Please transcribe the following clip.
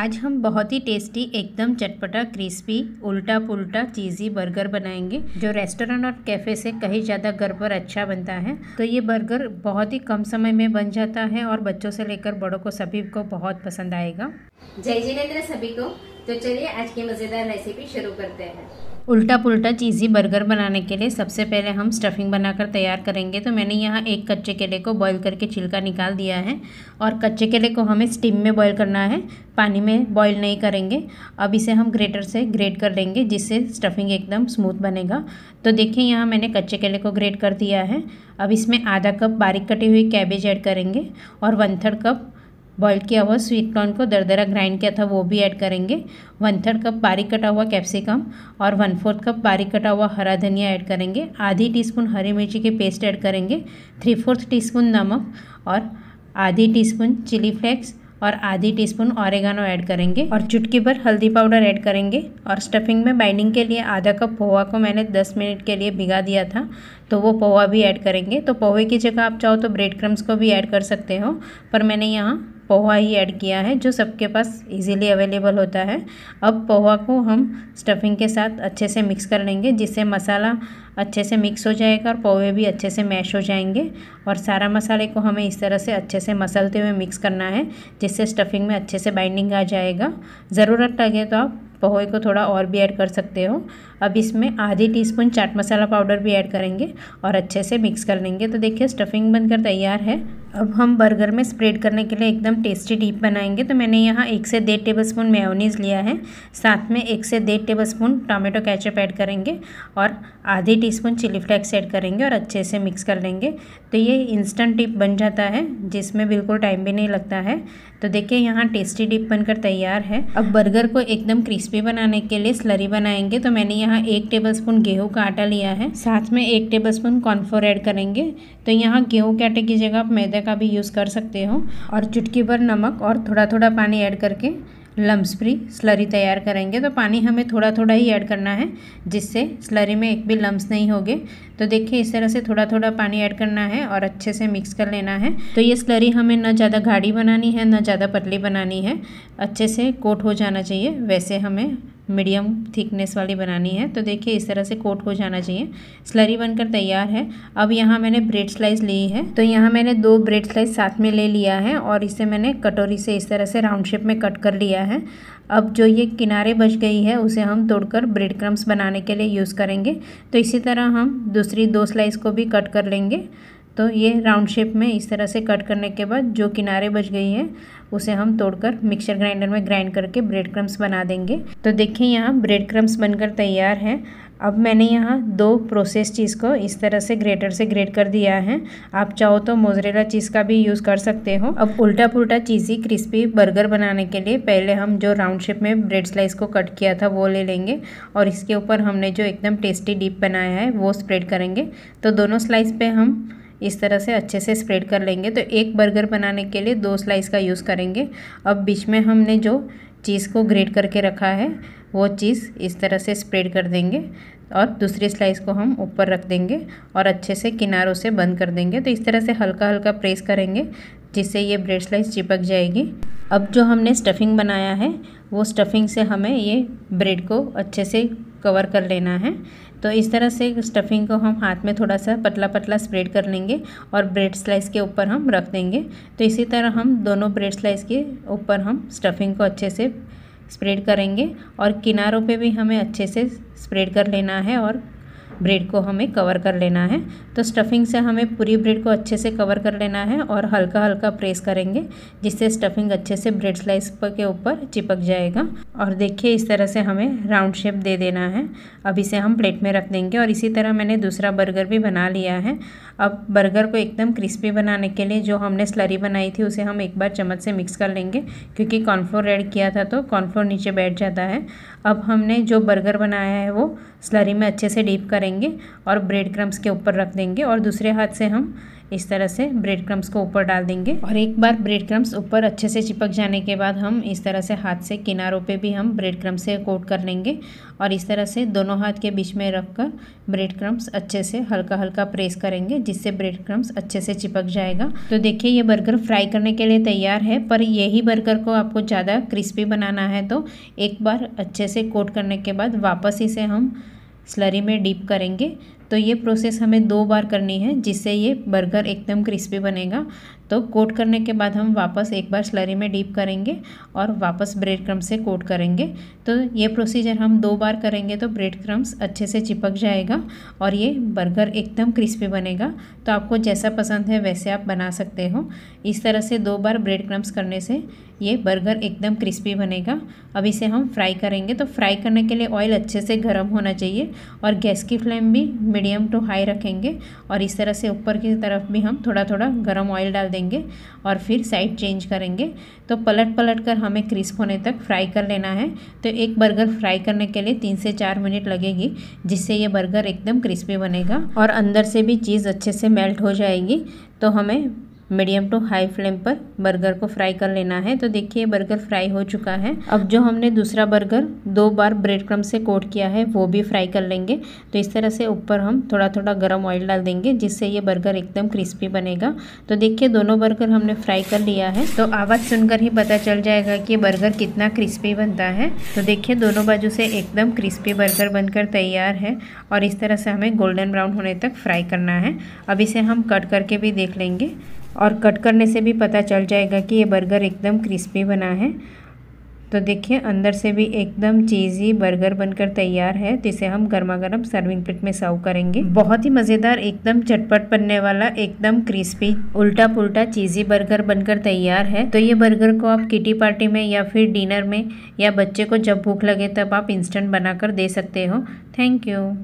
आज हम बहुत ही टेस्टी एकदम चटपटा क्रिस्पी उल्टा पुल्टा चीज़ी बर्गर बनाएंगे जो रेस्टोरेंट और कैफ़े से कहीं ज़्यादा घर पर अच्छा बनता है तो ये बर्गर बहुत ही कम समय में बन जाता है और बच्चों से लेकर बड़ों को सभी को बहुत पसंद आएगा जय जिनेन्द्र सभी को तो चलिए आज की मज़ेदार रेसिपी शुरू करते हैं उल्टा पुल्टा चीज़ी बर्गर बनाने के लिए सबसे पहले हम स्टफिंग बनाकर तैयार करेंगे तो मैंने यहाँ एक कच्चे केले को बॉईल करके छिलका निकाल दिया है और कच्चे केले को हमें स्टीम में बॉईल करना है पानी में बॉईल नहीं करेंगे अब इसे हम ग्रेटर से ग्रेट कर लेंगे जिससे स्टफिंग एकदम स्मूथ बनेगा तो देखिए यहाँ मैंने कच्चे केले को ग्रेट कर दिया है अब इसमें आधा कप बारीक कटी हुई कैबेज ऐड करेंगे और वन थर्ड कप बॉयल किया हुआ स्वीट कॉर्न को दरदरा ग्राइंड किया था वो भी ऐड करेंगे वन थर्ड कप बारीक कटा हुआ कैप्सिकम और वन फोर्थ कप बारीक कटा हुआ हरा धनिया ऐड करेंगे आधी टीस्पून हरी मिर्ची के पेस्ट ऐड करेंगे थ्री फोर्थ टीस्पून नमक और आधी टीस्पून चिली फ्लेक्स और आधी टीस्पून ऑरेगानो ऐड करेंगे और चुटकी भर हल्दी पाउडर ऐड करेंगे और स्टफिंग में बाइंडिंग के लिए आधा कप पोहा को मैंने 10 मिनट के लिए भिगा दिया था तो वो पोहा भी ऐड करेंगे तो पोहे की जगह आप चाहो तो ब्रेड क्रम्स को भी ऐड कर सकते हो पर मैंने यहाँ पोहा ही ऐड किया है जो सबके पास इजीली अवेलेबल होता है अब पोहा को हम स्टफिंग के साथ अच्छे से मिक्स कर लेंगे जिससे मसाला अच्छे से मिक्स हो जाएगा और पोहे भी अच्छे से मैश हो जाएंगे और सारा मसाले को हमें इस तरह से अच्छे से मसलते हुए मिक्स करना है जिससे स्टफिंग में अच्छे से बाइंडिंग आ जाएगा ज़रूरत लगे तो आप पोहे को थोड़ा और भी ऐड कर सकते हो अब इसमें आधी टीस्पून चाट मसाला पाउडर भी ऐड करेंगे और अच्छे से मिक्स कर लेंगे तो देखिए स्टफिंग बनकर तैयार है अब हम बर्गर में स्प्रेड करने के लिए एकदम टेस्टी डीप बनाएंगे तो मैंने यहाँ एक से डेढ़ टेबल स्पून मेयोनीज़ लिया है साथ में एक से डेढ़ tablespoon tomato ketchup add करेंगे और आधी टीस्पून चिली फ्लेक्स ऐड करेंगे और अच्छे से मिक्स कर लेंगे तो ये इंस्टेंट डिप बन जाता है जिसमें बिल्कुल टाइम भी नहीं लगता है तो देखिए यहाँ टेस्टी डिप बनकर तैयार है अब बर्गर को एकदम क्रिस्पी बनाने के लिए स्लरी बनाएंगे तो मैंने यहाँ एक टेबल स्पून गेहूँ का आटा लिया है साथ में एक टेबल स्पून कॉर्नफ्लोर ऐड करेंगे तो यहाँ गेहूँ के आटे की जगह आप मैदा का भी यूज़ कर सकते हो और चुटकी भर नमक और थोड़ा थोड़ा पानी ऐड करके लम्ब फ्री स्लरी तैयार करेंगे तो पानी हमें थोड़ा थोड़ा ही ऐड करना है जिससे स्लरी में एक भी लम्ब नहीं होगे तो देखिए इस तरह से थोड़ा थोड़ा पानी ऐड करना है और अच्छे से मिक्स कर लेना है तो ये स्लरी हमें ना ज़्यादा गाढ़ी बनानी है ना ज़्यादा पतली बनानी है अच्छे से कोट हो जाना चाहिए वैसे हमें मीडियम थिकनेस वाली बनानी है तो देखिए इस तरह से कोट हो जाना चाहिए स्लरी बनकर तैयार है अब यहाँ मैंने ब्रेड स्लाइस ली है तो यहाँ मैंने दो ब्रेड स्लाइस साथ में ले लिया है और इसे मैंने कटोरी से इस तरह से राउंड शेप में कट कर लिया है अब जो ये किनारे बच गई है उसे हम तोड़कर ब्रेड क्रम्स बनाने के लिए यूज़ करेंगे तो इसी तरह हम दूसरी दो स्लाइस को भी कट कर लेंगे तो ये राउंड शेप में इस तरह से कट करने के बाद जो किनारे बच गई है उसे हम तोड़कर मिक्सर ग्राइंडर में ग्राइंड करके ब्रेड क्रम्स बना देंगे तो देखिए यहाँ ब्रेड क्रम्स बनकर तैयार है अब मैंने यहाँ दो प्रोसेस चीज़ को इस तरह से ग्रेटर से ग्रेट कर दिया है आप चाहो तो मोजरेला चीज़ का भी यूज़ कर सकते हो अब उल्टा पुल्टा चीज़ी क्रिस्पी बर्गर बनाने के लिए पहले हम जो राउंड शेप में ब्रेड स्लाइस को कट किया था वो ले लेंगे और इसके ऊपर हमने जो एकदम टेस्टी डीप बनाया है वो स्प्रेड करेंगे तो दोनों स्लाइस पर हम इस तरह से अच्छे से स्प्रेड कर लेंगे तो एक बर्गर बनाने के लिए दो स्लाइस का यूज़ करेंगे अब बीच में हमने जो चीज़ को ग्रेट करके रखा है वो चीज़ इस तरह से स्प्रेड कर देंगे और दूसरी स्लाइस को हम ऊपर रख देंगे और अच्छे से किनारों से बंद कर देंगे तो इस तरह से हल्का हल्का प्रेस करेंगे जिससे ये ब्रेड स्लाइस चिपक जाएगी अब जो हमने स्टफिंग बनाया है वो स्टफिंग से हमें ये ब्रेड को अच्छे से कवर कर लेना है तो इस तरह से स्टफिंग को हम हाथ में थोड़ा सा पतला पतला स्प्रेड कर लेंगे और ब्रेड स्लाइस के ऊपर हम रख देंगे तो इसी तरह हम दोनों ब्रेड स्लाइस के ऊपर हम स्टफिंग को अच्छे से स्प्रेड करेंगे और किनारों पे भी हमें अच्छे से स्प्रेड कर लेना है और ब्रेड को हमें कवर कर लेना है तो स्टफिंग से हमें पूरी ब्रेड को अच्छे से कवर कर लेना है और हल्का हल्का प्रेस करेंगे जिससे स्टफिंग अच्छे से ब्रेड स्लाइस के ऊपर चिपक जाएगा और देखिए इस तरह से हमें राउंड शेप दे देना है अब इसे हम प्लेट में रख देंगे और इसी तरह मैंने दूसरा बर्गर भी बना लिया है अब बर्गर को एकदम क्रिस्पी बनाने के लिए जो हमने स्लरी बनाई थी उसे हम एक बार चम्मच से मिक्स कर लेंगे क्योंकि कॉर्नफ्लोर एड किया था तो कॉर्नफ्लोर नीचे बैठ जाता है अब हमने जो बर्गर बनाया है वो स्लरी में अच्छे से डीप करेंगे लेंगे और ब्रेड क्रम्स के ऊपर रख देंगे और दूसरे हाथ से हम इस तरह से ब्रेड क्रम्स को ऊपर डाल देंगे और एक बार ब्रेड क्रम्स ऊपर अच्छे से चिपक जाने के बाद हम इस तरह से हाथ से किनारों पे भी हम ब्रेड क्रम्स से कोट कर लेंगे और इस तरह से दोनों हाथ के बीच में रखकर ब्रेड क्रम्स अच्छे से हल्का हल्का प्रेस करेंगे जिससे ब्रेड क्रम्स अच्छे से चिपक जाएगा तो देखिए ये बर्गर फ्राई करने के लिए तैयार है पर यही बर्गर को आपको ज़्यादा क्रिस्पी बनाना है तो एक बार अच्छे से कोट करने के बाद वापस इसे हम स्लरी में डीप करेंगे तो ये प्रोसेस हमें दो बार करनी है जिससे ये बर्गर एकदम क्रिस्पी बनेगा तो कोट करने के बाद हम वापस एक बार स्लरी में डीप करेंगे और वापस ब्रेड क्रम्स से कोट करेंगे तो ये प्रोसीजर हम दो बार करेंगे तो ब्रेड क्रम्स अच्छे से चिपक जाएगा और ये बर्गर एकदम क्रिस्पी बनेगा तो आपको जैसा पसंद है वैसे आप बना सकते हो इस तरह से दो बार ब्रेड क्रम्स करने से ये बर्गर एकदम क्रिस्पी बनेगा अब इसे हम फ्राई करेंगे तो फ्राई करने के लिए ऑयल अच्छे से गर्म होना चाहिए और गैस की फ्लेम भी मीडियम टू हाई रखेंगे और इस तरह से ऊपर की तरफ भी हम थोड़ा थोड़ा गर्म ऑयल डाल देंगे करेंगे और फिर साइड चेंज करेंगे तो पलट पलट कर हमें क्रिस्प होने तक फ्राई कर लेना है तो एक बर्गर फ्राई करने के लिए तीन से चार मिनट लगेगी जिससे ये बर्गर एकदम क्रिस्पी बनेगा और अंदर से भी चीज़ अच्छे से मेल्ट हो जाएगी तो हमें मीडियम टू हाई फ्लेम पर बर्गर को फ्राई कर लेना है तो देखिए बर्गर फ्राई हो चुका है अब जो हमने दूसरा बर्गर दो बार ब्रेड क्रम से कोट किया है वो भी फ्राई कर लेंगे तो इस तरह से ऊपर हम थोड़ा थोड़ा गर्म ऑयल डाल देंगे जिससे ये बर्गर एकदम क्रिस्पी बनेगा तो देखिए दोनों बर्गर हमने फ्राई कर लिया है तो आवाज़ सुनकर ही पता चल जाएगा कि बर्गर कितना क्रिस्पी बनता है तो देखिए दोनों बाजू से एकदम क्रिस्पी बर्गर बनकर तैयार है और इस तरह से हमें गोल्डन ब्राउन होने तक फ्राई करना है अब इसे हम कट करके भी देख लेंगे और कट करने से भी पता चल जाएगा कि ये बर्गर एकदम क्रिस्पी बना है तो देखिए अंदर से भी एकदम चीज़ी बर्गर बनकर तैयार है जिसे तो हम गर्मा गर्म सर्विंग प्लेट में सर्व करेंगे बहुत ही मज़ेदार एकदम चटपट बनने वाला एकदम क्रिस्पी उल्टा पुल्टा चीज़ी बर्गर बनकर तैयार है तो ये बर्गर को आप किटी पार्टी में या फिर डिनर में या बच्चे को जब भूख लगे तब आप इंस्टेंट बनाकर दे सकते हो थैंक यू